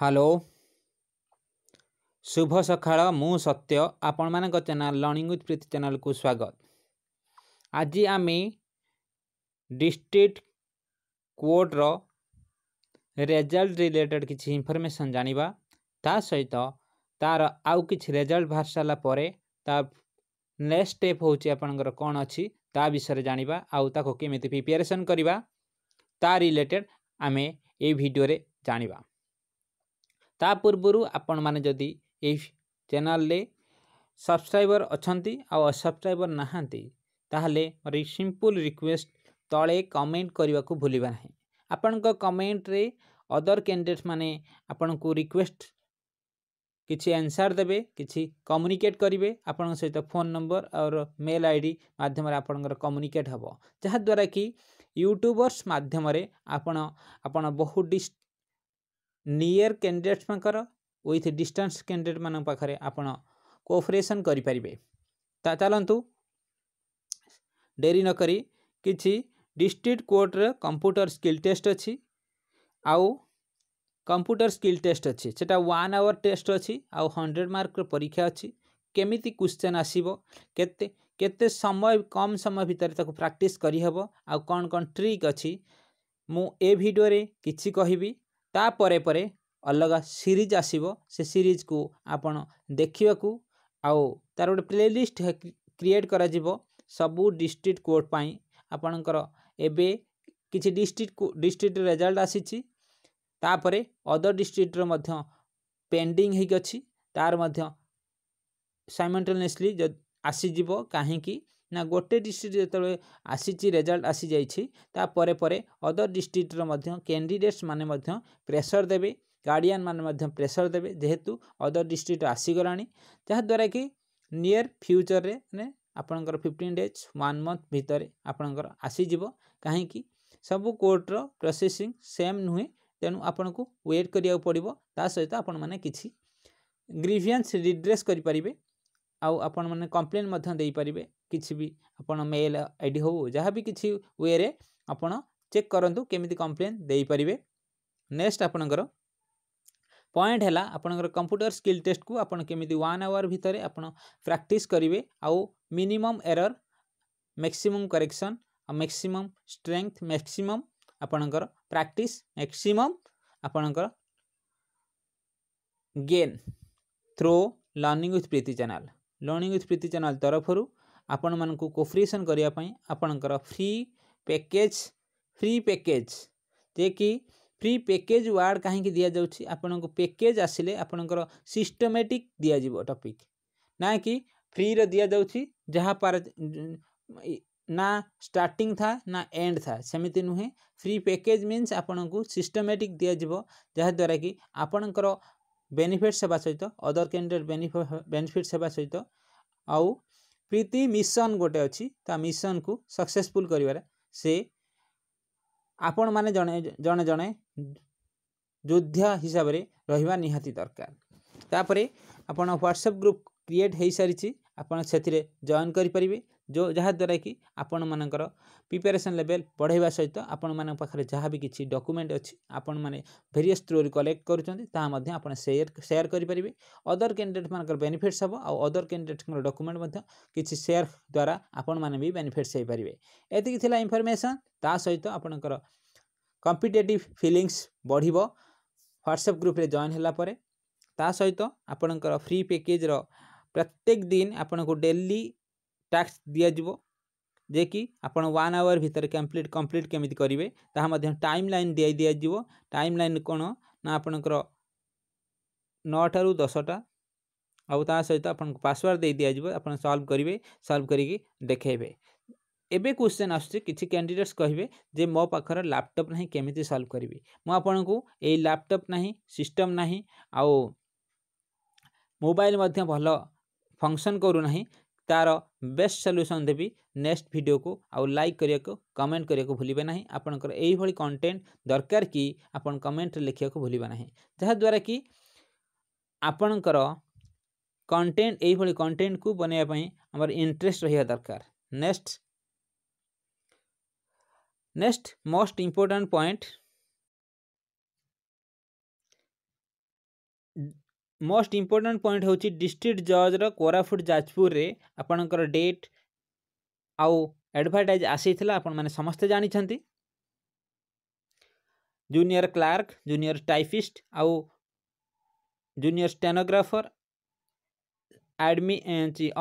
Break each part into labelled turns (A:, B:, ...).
A: Hello ଶୁଭ ସକାଳ ମୁଁ ସତ୍ୟ ଆପଣମାନଙ୍କ ଚ୍ୟାନେଲ୍ ଲର୍ଣ୍ଣିଂ ୱିଥ୍ ପ୍ରୀତି ଚ୍ୟାନେଲ୍କୁ ସ୍ୱାଗତ ଆଜି ଆମେ ଡିଷ୍ଟ୍ରିକ୍ଟ କୋର୍ଟର ରେଜଲ୍ଟ ରିଲେଟେଡ୍ କିଛି ଇନଫର୍ମେସନ୍ ଜାଣିବା ତା ସହିତ ତା'ର ଆଉ କିଛି ରେଜଲ୍ଟ ବାହାରି ସାରିଲା ପରେ ତା ନେକ୍ସଟ ଷ୍ଟେପ୍ ହେଉଛି ଆପଣଙ୍କର କ'ଣ ଅଛି ତା ବିଷୟରେ ଜାଣିବା ଆଉ ତାକୁ କେମିତି ପ୍ରିପାରେସନ୍ କରିବା ତା ରିଲେଟେଡ୍ ଆମେ ଏଇ ଭିଡ଼ିଓରେ ଜାଣିବା ତା ପୂର୍ବରୁ ଆପଣମାନେ ଯଦି ଏହି ଚ୍ୟାନେଲ୍ରେ ସବସ୍କ୍ରାଇବର୍ ଅଛନ୍ତି ଆଉ ସବସ୍କ୍ରାଇବର୍ ନାହାନ୍ତି ତାହେଲେ ମୋର ଏଇ ସିମ୍ପୁଲ୍ ରିକ୍ୱେଷ୍ଟ ତଳେ କମେଣ୍ଟ କରିବାକୁ ଭୁଲିବା ନାହିଁ ଆପଣଙ୍କ କମେଣ୍ଟରେ ଅଦର୍ କ୍ୟାଣ୍ଡିଡେଟ୍ମାନେ ଆପଣଙ୍କୁ ରିକ୍ୱେଷ୍ଟ କିଛି ଆନ୍ସର୍ ଦେବେ କିଛି କମ୍ୟୁନିକେଟ୍ କରିବେ ଆପଣଙ୍କ ସହିତ ଫୋନ୍ ନମ୍ବର ଆଉ ମେଲ୍ ଆଇ ଡ଼ି ମାଧ୍ୟମରେ ଆପଣଙ୍କର କମ୍ୟୁନିକେଟ୍ ହେବ ଯାହାଦ୍ୱାରା କି ୟୁଟ୍ୟୁବର୍ସ ମାଧ୍ୟମରେ ଆପଣ ଆପଣ ବହୁ ଡିସ୍ ନିୟର୍ କ୍ୟାଣ୍ଡିଡେଟ୍ସମାନଙ୍କର ୱିଥ୍ ଡିଷ୍ଟାନ୍ସ କ୍ୟାଣ୍ଡିଡେଟ୍ମାନଙ୍କ ପାଖରେ ଆପଣ କୋଅପରେସନ୍ କରିପାରିବେ ତା ଚାଲନ୍ତୁ ଡେରି ନକରି କିଛି ଡିଷ୍ଟ୍ରିକ୍ଟ କୋର୍ଟର କମ୍ପ୍ୟୁଟର ସ୍କିଲ୍ ଟେଷ୍ଟ ଅଛି ଆଉ କମ୍ପ୍ୟୁଟର ସ୍କିଲ୍ ଟେଷ୍ଟ ଅଛି ସେଟା ୱାନ୍ ଆୱାର ଟେଷ୍ଟ ଅଛି ଆଉ ହଣ୍ଡ୍ରେଡ଼ ମାର୍କର ପରୀକ୍ଷା ଅଛି କେମିତି କ୍ୱେଶ୍ଚନ୍ ଆସିବ କେତେ କେତେ ସମୟ କମ୍ ସମୟ ଭିତରେ ତାକୁ ପ୍ରାକ୍ଟିସ୍ କରିହେବ ଆଉ କ'ଣ କ'ଣ ଟ୍ରିକ୍ ଅଛି ମୁଁ ଏ ଭିଡ଼ିଓରେ କିଛି କହିବି ତାପରେ ପରେ ଅଲଗା ସିରିଜ୍ ଆସିବ ସେ ସିରିଜ୍କୁ ଆପଣ ଦେଖିବାକୁ ଆଉ ତା'ର ଗୋଟେ ପ୍ଲେଲିଷ୍ଟ କ୍ରିଏଟ୍ କରାଯିବ ସବୁ ଡିଷ୍ଟ୍ରିକ୍ଟ କୋର୍ଟ ପାଇଁ ଆପଣଙ୍କର ଏବେ କିଛି ଡିଷ୍ଟ୍ରିକ୍ଟ ଡିଷ୍ଟ୍ରିକ୍ଟର ରେଜଲ୍ଟ ଆସିଛି ତାପରେ ଅଦର୍ ଡିଷ୍ଟ୍ରିକ୍ଟର ମଧ୍ୟ ପେଣ୍ଡିଂ ହେଇକି ଅଛି ତା'ର ମଧ୍ୟ ସାଇମଲ୍ଟେନିୟସ୍ଲି ଆସିଯିବ କାହିଁକି ନା ଗୋଟେ ଡିଷ୍ଟ୍ରିକ୍ଟ ଯେତେବେଳେ ଆସିଛି ରେଜଲ୍ଟ ଆସିଯାଇଛି ତାପରେ ପରେ ଅଦର ଡିଷ୍ଟ୍ରିକ୍ଟର ମଧ୍ୟ କ୍ୟାଣ୍ଡିଡେଟ୍ସମାନେ ମଧ୍ୟ ପ୍ରେସର୍ ଦେବେ ଗାର୍ଡ଼ିଆନ୍ମାନେ ମଧ୍ୟ ପ୍ରେସର୍ ଦେବେ ଯେହେତୁ ଅଦର ଡିଷ୍ଟ୍ରିକ୍ଟ ଆସିଗଲାଣି ଯାହାଦ୍ୱାରା କି ନିୟର୍ ଫ୍ୟୁଚର୍ରେ ମାନେ ଆପଣଙ୍କର ଫିଫ୍ଟିନ୍ ଡେଜ୍ ୱାନ୍ ମନ୍ଥ ଭିତରେ ଆପଣଙ୍କର ଆସିଯିବ କାହିଁକି ସବୁ କୋର୍ଟର ପ୍ରୋସେସିଂ ସେମ୍ ନୁହେଁ ତେଣୁ ଆପଣଙ୍କୁ ୱେଟ୍ କରିବାକୁ ପଡ଼ିବ ତା ସହିତ ଆପଣମାନେ କିଛି ଗ୍ରିଭିଆନ୍ସ ରିଡ୍ରେସ୍ କରିପାରିବେ ଆଉ ଆପଣମାନେ କମ୍ପ୍ଲେନ୍ ମଧ୍ୟ ଦେଇପାରିବେ କିଛି ବି ଆପଣ ମେଲ୍ ଆଇ ଡ଼ି ହେଉ ଯାହା ବି କିଛି ୱେରେ ଆପଣ ଚେକ୍ କରନ୍ତୁ କେମିତି କମ୍ପ୍ଲେନ୍ ଦେଇପାରିବେ ନେକ୍ସଟ ଆପଣଙ୍କର ପଏଣ୍ଟ ହେଲା ଆପଣଙ୍କର କମ୍ପ୍ୟୁଟର ସ୍କିଲ୍ ଟେଷ୍ଟକୁ ଆପଣ କେମିତି ୱାନ୍ ଆୱାର ଭିତରେ ଆପଣ ପ୍ରାକ୍ଟିସ୍ କରିବେ ଆଉ ମିନିମମ୍ ଏରର୍ ମ୍ୟାକ୍ସିମମ୍ କରେକ୍ସନ୍ ଆଉ ମ୍ୟାକ୍ସିମମ୍ ଷ୍ଟ୍ରେଙ୍ଗଥ୍ ମ୍ୟାକ୍ସିମମ୍ ଆପଣଙ୍କର ପ୍ରାକ୍ଟିସ୍ ମ୍ୟାକ୍ସିମମ୍ ଆପଣଙ୍କର gain through learning with Priti channel learning with Priti channel ତରଫରୁ आपण मानक कोफ्रिएसन करने आपणकर फ्री पैकेज फ्री पैकेज जे कि फ्री पैकेज वार्ड कहीं दि जाऊँ पैकेज आसे आपणकर सिस्टमेटिक दिज्व टपिक ना कि फ्री रि जाऊँगी जहा ना स्टार्टिंग था ना एंड था सेमती नुहे फ्री पैकेज मीनस आपण को सिस्टमेटिक दिज्व जहाद्वारा कि आपणकर बेनिफिट्स होगा सहित अदर कैंडिडेट बेनिफिट्स होगा सहित आउ ପ୍ରୀତି ମିଶନ ଗୋଟେ ଅଛି ତା ମିଶନକୁ ସକ୍ସେସଫୁଲ୍ କରିବାରେ ସେ ଆପଣମାନେ ଜଣେ ଜଣେ ଜଣେ ଯୋଦ୍ଧା ହିସାବରେ ରହିବା ନିହାତି ଦରକାର ତାପରେ ଆପଣ ହ୍ୱାଟ୍ସଆପ୍ ଗ୍ରୁପ୍ କ୍ରିଏଟ୍ ହୋଇସାରିଛି ଆପଣ ସେଥିରେ ଜଏନ୍ କରିପାରିବେ ଯେଉଁ ଯାହାଦ୍ୱାରା କି ଆପଣମାନଙ୍କର ପ୍ରିପାରେସନ୍ ଲେଭେଲ୍ ବଢ଼ାଇବା ସହିତ ଆପଣମାନଙ୍କ ପାଖରେ ଯାହା ବି କିଛି ଡକୁମେଣ୍ଟ ଅଛି ଆପଣମାନେ ଭେରିୟସ୍ ଥ୍ରୁରୁ କଲେକ୍ଟ କରୁଛନ୍ତି ତାହା ମଧ୍ୟ ଆପଣ ସେୟାର ସେୟାର କରିପାରିବେ ଅଦର୍ କ୍ୟାଣ୍ଡିଡେଟ୍ମାନଙ୍କର ବେନିଫିଟ୍ସ ହେବ ଆଉ ଅଦର୍ କ୍ୟାଣ୍ଡିଡେଟ୍ଙ୍କର ଡକୁମେଣ୍ଟ ମଧ୍ୟ କିଛି ସେୟାର ଦ୍ୱାରା ଆପଣମାନେ ବି ବେନିଫିଟ୍ସ ହେଇପାରିବେ ଏତିକି ଥିଲା ଇନଫର୍ମେସନ୍ ତା ସହିତ ଆପଣଙ୍କର କମ୍ପିଟେଟିଭ୍ ଫିଲିଙ୍ଗସ୍ ବଢ଼ିବ ହ୍ୱାଟ୍ସଆପ୍ ଗ୍ରୁପ୍ରେ ଜଏନ୍ ହେଲା ପରେ ତା ସହିତ ଆପଣଙ୍କର ଫ୍ରି ପ୍ୟାକେଜ୍ର ପ୍ରତ୍ୟେକ ଦିନ ଆପଣଙ୍କୁ ଡେଲି टास्क दिजो जे कि आपन वन आवर भितर कंप्लीट कंप्लीट केमी करेंगे टाइम लाइन दि दिज्व टाइम लाइन कौन ना आपणकर नौ दसटा आउ ता सहित आपसवर्ड दे दिज्व आप सल्व करेंगे सल्व कर देखे एवं क्वेश्चन आसी कैंडिडेट्स कहे जे मो पाखर लैपटॉप नहीं केमी सल्व करी मुझक यही लैपटॉप नहीं सिस्टम नहीं आउ मोबाइल मध्य भल फंक्शन करूना तार बेस्ट सल्यूसन देवी नेक्स्ट भिड को आउ लाइक करने को कमेंट करने को भूलिबे ना आपंकर कंटेन्ट दरकार कि आप कमेंट लिखा को भूलना ना जहा कि आपणकर कंटेन्ट यही कंटेन्ट को बनवाई आम इंटरेस्ट रहा दरकार next next most important point most important point ହେଉଛି ଡିଷ୍ଟ୍ରିକ୍ଟ ଜଜ୍ର କୋରାପୁଟ ଯାଜପୁରରେ ଆପଣଙ୍କର ଡେଟ୍ ଆଉ ଆଡ଼ଭର୍ଟାଇଜ୍ ଆସିଥିଲା ଆପଣମାନେ ସମସ୍ତେ ଜାଣିଛନ୍ତି ଜୁନିୟର କ୍ଲାର୍କ ଜୁନିୟର ଟାଇପିଷ୍ଟ ଆଉ ଜୁନିୟର ଷ୍ଟେନୋଗ୍ରାଫର ଆଡ଼ମି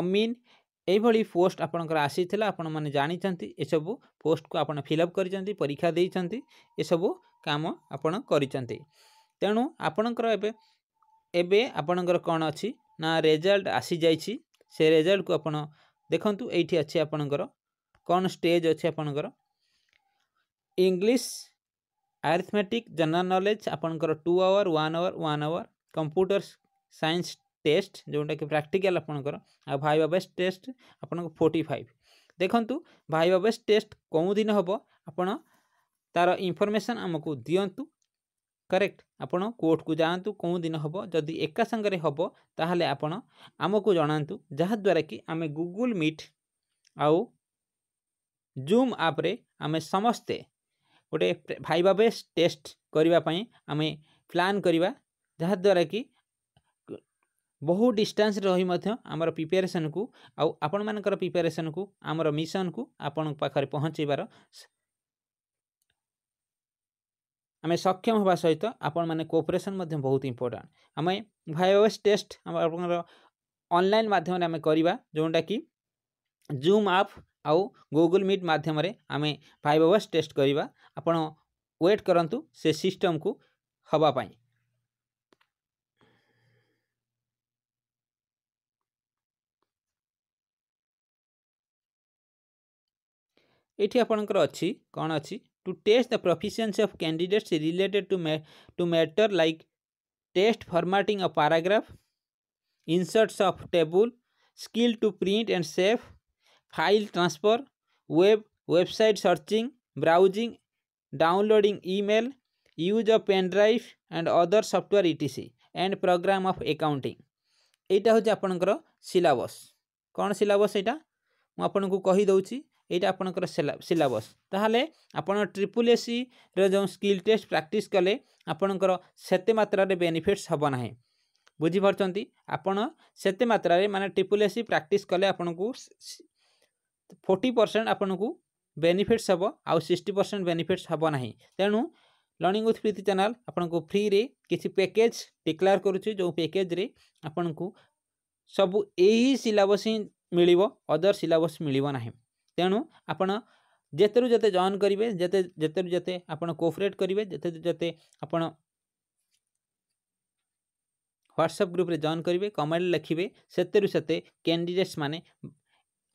A: ଅମିନ ଏଇଭଳି ପୋଷ୍ଟ ଆପଣଙ୍କର ଆସିଥିଲା ଆପଣମାନେ ଜାଣିଛନ୍ତି ଏସବୁ ପୋଷ୍ଟକୁ ଆପଣ ଫିଲଅପ୍ କରିଛନ୍ତି ପରୀକ୍ଷା ଦେଇଛନ୍ତି ଏସବୁ କାମ ଆପଣ କରିଛନ୍ତି ତେଣୁ ଆପଣଙ୍କର ଏବେ ଏବେ ଆପଣଙ୍କର କ'ଣ ଅଛି ନା ରେଜଲ୍ଟ ଆସିଯାଇଛି ସେ ରେଜଲ୍ଟକୁ ଆପଣ ଦେଖନ୍ତୁ ଏଇଠି ଅଛି ଆପଣଙ୍କର କ'ଣ ଷ୍ଟେଜ୍ ଅଛି ଆପଣଙ୍କର ଇଂଲିଶ ଆରିଥମେଟିକ୍ ଜେନେରାଲ୍ ନଲେଜ୍ ଆପଣଙ୍କର two hour one hour one hour computer science test ଯେଉଁଟାକି ପ୍ରାକ୍ଟିକାଲ୍ ଆପଣଙ୍କର ଆଉ ଭାଇବା ବେସ୍ ଟେଷ୍ଟ ଆପଣଙ୍କ ଫୋର୍ଟି ଫାଇଭ୍ ଦେଖନ୍ତୁ ଭାଇବା ବେସ୍ ଟେଷ୍ଟ କେଉଁ ଦିନ ହେବ ଆପଣ ତା'ର ଇନଫର୍ମେସନ୍ ଆମକୁ ଦିଅନ୍ତୁ କରେକ୍ଟ ଆପଣ କୋର୍ଟକୁ ଯାଆନ୍ତୁ କେଉଁ ଦିନ ହେବ ଯଦି ଏକା ସାଙ୍ଗରେ ହେବ ତାହେଲେ ଆପଣ ଆମକୁ ଜଣାନ୍ତୁ ଯାହାଦ୍ୱାରା କି ଆମେ ଗୁଗୁଲ୍ ମିଟ୍ ଆଉ ଜୁମ୍ ଆପ୍ରେ ଆମେ ସମସ୍ତେ ଗୋଟେ ଭାଇବା ବେସ୍ ଟେଷ୍ଟ କରିବା ପାଇଁ ଆମେ ପ୍ଲାନ୍ କରିବା ଯାହାଦ୍ୱାରା କି ବହୁ ଡିଷ୍ଟାନ୍ସରେ ରହି ମଧ୍ୟ ଆମର ପ୍ରିପାରେସନ୍କୁ ଆଉ ଆପଣମାନଙ୍କର ପ୍ରିପାରେସନ୍କୁ ଆମର ମିଶନ୍କୁ ଆପଣଙ୍କ ପାଖରେ ପହଞ୍ଚାଇବାର ଆମେ ସକ୍ଷମ ହେବା ସହିତ ଆପଣମାନେ କୋପରେସନ୍ ମଧ୍ୟ ବହୁତ ଇମ୍ପୋର୍ଟାଣ୍ଟ ଆମେ ଭାଇଓଏସ୍ ଟେଷ୍ଟ ଆମ ଆପଣଙ୍କର ଅନଲାଇନ୍ ମାଧ୍ୟମରେ ଆମେ କରିବା ଯେଉଁଟାକି ଜୁମ୍ ଆପ୍ ଆଉ ଗୁଗୁଲ୍ ମିଟ୍ ମାଧ୍ୟମରେ ଆମେ ଭାଇଓଏସ୍ ଟେଷ୍ଟ କରିବା ଆପଣ ୱେଟ୍ କରନ୍ତୁ ସେ ସିଷ୍ଟମକୁ ହେବା ପାଇଁ ଏଇଠି ଆପଣଙ୍କର ଅଛି କ'ଣ ଅଛି to test the proficiency of candidates related to, ma to matter like test formatting a paragraph, inserts of table, skill to print and save, file transfer, web website searching, browsing, downloading email, use of pen drive and other software etc. and program of accounting. এইটা হচ্ছে আপনার syllabus କ'ଣ syllabus ଏଇଟା ମୁଁ ଆପଣଙ୍କୁ କହିଦେଉଛି ଏଇଟା ଆପଣଙ୍କର ସିଲାବସ୍ ତାହେଲେ ଆପଣ ଟ୍ରିପୁଲ୍ ଏସିର ଯେଉଁ ସ୍କିଲ୍ ଟେଷ୍ଟ ପ୍ରାକ୍ଟିସ୍ କଲେ ଆପଣଙ୍କର ସେତେ ମାତ୍ରାରେ ବେନିଫିଟ୍ସ ହେବ ନାହିଁ ବୁଝିପାରୁଛନ୍ତି ଆପଣ ସେତେ ମାତ୍ରାରେ ମାନେ ଟ୍ରିପୁଲ୍ ଏସି ପ୍ରାକ୍ଟିସ୍ କଲେ ଆପଣଙ୍କୁ ଫୋର୍ଟି ପରସେଣ୍ଟ ଆପଣଙ୍କୁ ବେନିଫିଟ୍ସ ହେବ ଆଉ ସିକ୍ସଟି ପରସେଣ୍ଟ ବେନିଫିଟ୍ସ ହେବ ନାହିଁ ତେଣୁ ଲର୍ଣ୍ଣିଂ ୱିଥ୍ ପ୍ରୀତି ଚ୍ୟାନେଲ୍ ଆପଣଙ୍କୁ ଫ୍ରିରେ କିଛି ପ୍ୟାକେଜ୍ ଡିକ୍ଲେୟାର କରୁଛି ଯେଉଁ ପ୍ୟାକେଜ୍ରେ ଆପଣଙ୍କୁ ସବୁ ଏହି ସିଲାବସ୍ ହିଁ ମିଳିବ ଅଦର୍ ସିଲାବସ୍ ମିଳିବ ନାହିଁ ᱛᱮᱱᱩ આપણો জেᱛᱨᱩ জেᱛᱮ જોઈન କରିબે জেᱛᱮ জেᱛᱨᱩ জেᱛᱮ આપણો કોફરેટ କରିબે জেᱛᱮ জেᱛᱮ આપણો WhatsApp ગ્રુપ રે જોઈન କରିબે કમેન્ટ લખીબે સતેરુ સતે કેન્ડિડેટ્સ માને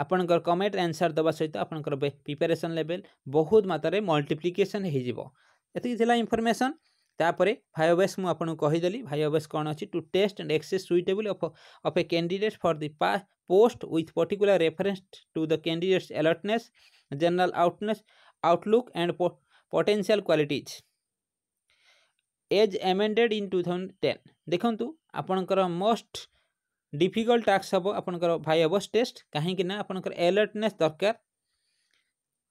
A: આપણ કર કમેન્ટ આન્સર દબા સહીત આપણ કર પ્રિપેરેશન લેવલ બહુત માતરે મલ્ટીપ્લિકેશન હઈ જિબો એતકી જલા ઇન્ફોર્મેશન ତାପରେ ଭାଇଓବେସ୍ ମୁଁ ଆପଣଙ୍କୁ କହିଦେଲି ଭାଇଓବେସ୍ କ'ଣ ଅଛି two test and access suitable of a candidates for the ପା post with particular reference to the candidates alertness general outness outlook and potential qualities as amended in two thousand ten ଦେଖନ୍ତୁ ଆପଣଙ୍କର most difficult task ହେବ ଆପଣଙ୍କର ଭାଇଓବସ୍ test କାହିଁକି ନା ଆପଣଙ୍କର ଆଲର୍ଟନେସ୍ ଦରକାର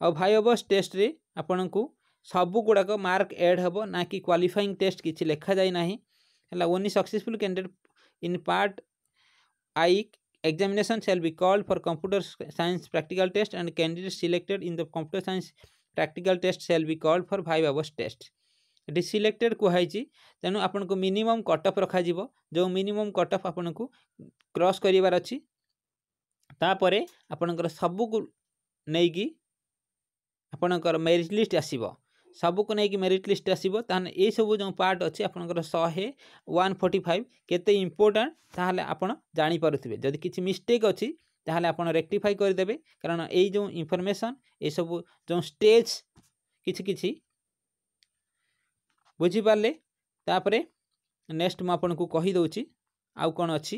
A: ଆଉ ଭାଇଓବସ୍ ଟେଷ୍ଟରେ ଆପଣଙ୍କୁ ସବୁଗୁଡ଼ାକ ମାର୍କ ଏଡ଼୍ ହେବ ନା କି କ୍ୱାଲିଫାଇଂ ଟେଷ୍ଟ କିଛି ଲେଖାଯାଇ ନାହିଁ ହେଲା only successful candidate in part I examination shall be called for computer science practical test and candidates selected in the computer science practical test shall be called for 5 hours test ଏଠି selected କୁହାଯାଇଛି ତେଣୁ ଆପଣଙ୍କୁ minimum cut off ରଖାଯିବ ଯେଉଁ minimum cut off ଆପଣଙ୍କୁ cross କରିବାର ଅଛି ତାପରେ ଆପଣଙ୍କର ସବୁକୁ ନେଇକି ଆପଣଙ୍କର ମେରିଟ୍ ଲିଷ୍ଟ ଆସିବ ସବୁକୁ ନେଇକି ମେରିଟ୍ ଲିଷ୍ଟ ଆସିବ ତାହେଲେ ଏଇସବୁ ଯେଉଁ ପାର୍ଟ ଅଛି ଆପଣଙ୍କର ଶହେ ୱାନ୍ ଫର୍ଟି ଫାଇଭ୍ କେତେ ଇମ୍ପୋର୍ଟାଣ୍ଟ ତାହେଲେ ଆପଣ ଜାଣିପାରୁଥିବେ ଯଦି କିଛି ମିଷ୍ଟେକ୍ ଅଛି ତାହେଲେ ଆପଣ ରେକ୍ଟିଫାଇ କରିଦେବେ କାରଣ ଏଇ ଯେଉଁ ଇନଫର୍ମେସନ୍ ଏସବୁ ଯେଉଁ ଷ୍ଟେଜ୍ କିଛି କିଛି ବୁଝିପାରିଲେ ତାପରେ ନେକ୍ସଟ ମୁଁ ଆପଣଙ୍କୁ କହିଦେଉଛି ଆଉ କ'ଣ ଅଛି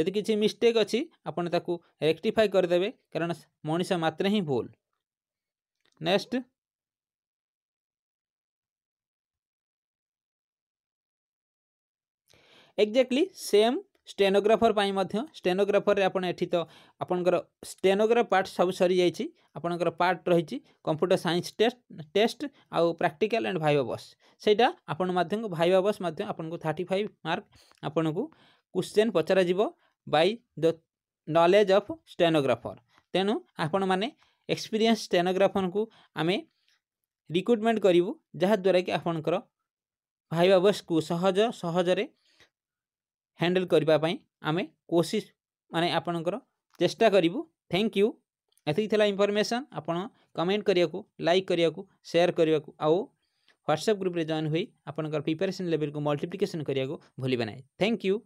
A: ଯଦି କିଛି ମିଷ୍ଟେକ୍ ଅଛି ଆପଣ ତାକୁ ରେକ୍ଟିଫାଇ କରିଦେବେ କାରଣ ମଣିଷ ମାତ୍ରେ ହିଁ ଭୁଲ नेक्स्ट एक्जाक्टली सेम स्टेनोग्राफर पर स्टेनोग्राफर रे आपण एठी तो आपणकर स्टेनोग्राफ पार्ट सब सरी जाइछि आपणकर पार्ट रहिछि कंप्यूटर साइंस टेस्ट टेस्ट आउ प्रैक्टिकल एंड भाइबा बॉस सेटा आपण माध्यम को भाइबा बॉस माध्यम आपण को 35 मार्क आपण को क्वेश्चन पचरा जीवो by the knowledge of stenographer तेनु आपण माने ଏକ୍ସପିରିଏନ୍ସ ଷ୍ଟେନୋଗ୍ରାଫରଙ୍କୁ ଆମେ ରିକ୍ରୁଟମେଣ୍ଟ କରିବୁ ଯାହାଦ୍ୱାରା କି ଆପଣଙ୍କର ଭାଇବା ବୟସକୁ ସହଜ ସହଜରେ ହ୍ୟାଣ୍ଡେଲ୍ କରିବା ପାଇଁ ଆମେ କୋଶିଶ ମାନେ ଆପଣଙ୍କର ଚେଷ୍ଟା କରିବୁ ଥ୍ୟାଙ୍କ ୟୁ ଏତିକି ଥିଲା ଇନଫର୍ମେସନ୍ ଆପଣ କମେଣ୍ଟ କରିବାକୁ ଲାଇକ୍ କରିବାକୁ ସେୟାର କରିବାକୁ ଆଉ ହ୍ୱାଟ୍ସଆପ୍ ଗ୍ରୁପ୍ରେ ଜଏନ୍ ହୋଇ ଆପଣଙ୍କର ପ୍ରିପାରେସନ୍ ଲେଭେଲ୍କୁ ମଲ୍ଟିପ୍ଲିକେସନ୍ କରିବାକୁ ଭୁଲିବେ ନାହିଁ ଥ୍ୟାଙ୍କ ୟୁ